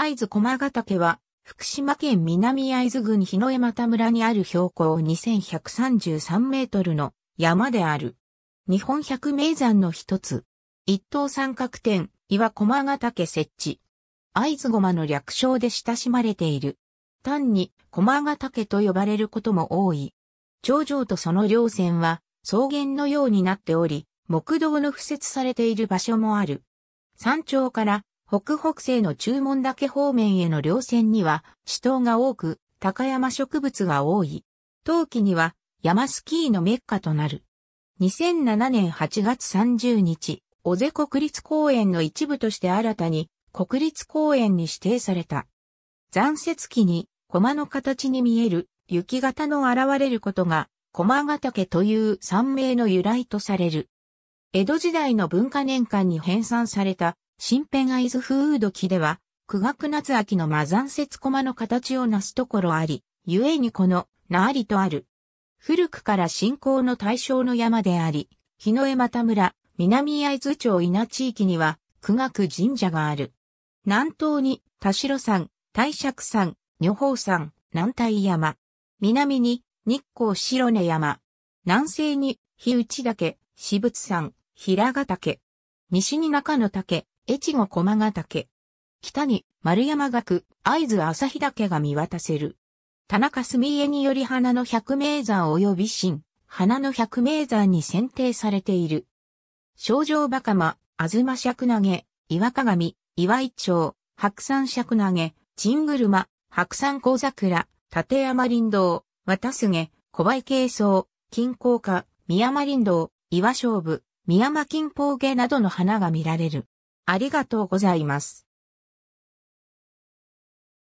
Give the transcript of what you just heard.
会津駒ヶ岳は、福島県南会津郡日野江又村にある標高2133メートルの山である。日本百名山の一つ。一等三角点、岩駒ヶ岳設置。会津駒の略称で親しまれている。単に駒ヶ岳と呼ばれることも多い。頂上とその稜線は草原のようになっており、木道の付設されている場所もある。山頂から北北西の中門岳方面への稜線には、地頭が多く、高山植物が多い。冬季には、山スキーのメッカとなる。2007年8月30日、尾瀬国立公園の一部として新たに、国立公園に指定された。残雪期に、駒の形に見える、雪型の現れることが、駒ヶ岳という山名の由来とされる。江戸時代の文化年間に編纂された新編会津風雨時では、苦学夏秋の魔山節駒の形をなすところあり、故にこの、なありとある。古くから信仰の対象の山であり、日の江又村、南会津町稲地域には、苦学神社がある。南東に、田代山、大釈山、女宝山、南大山。南に、日光白根山。南西に、日内岳、私物山、平ヶ岳。西に中野岳、越後駒ヶ岳。北に丸山岳、会津朝日岳が見渡せる。田中澄江により花の百名山及び新、花の百名山に選定されている。症状バカマ、あずましゃくなげ、岩鏡、岩井町、白山しゃくなげ、チングルマ、白山小桜、立山林道、渡すげ、小林軽装、金光花、宮間林道、岩勝負、宮間金峰下などの花が見られる。ありがとうございます。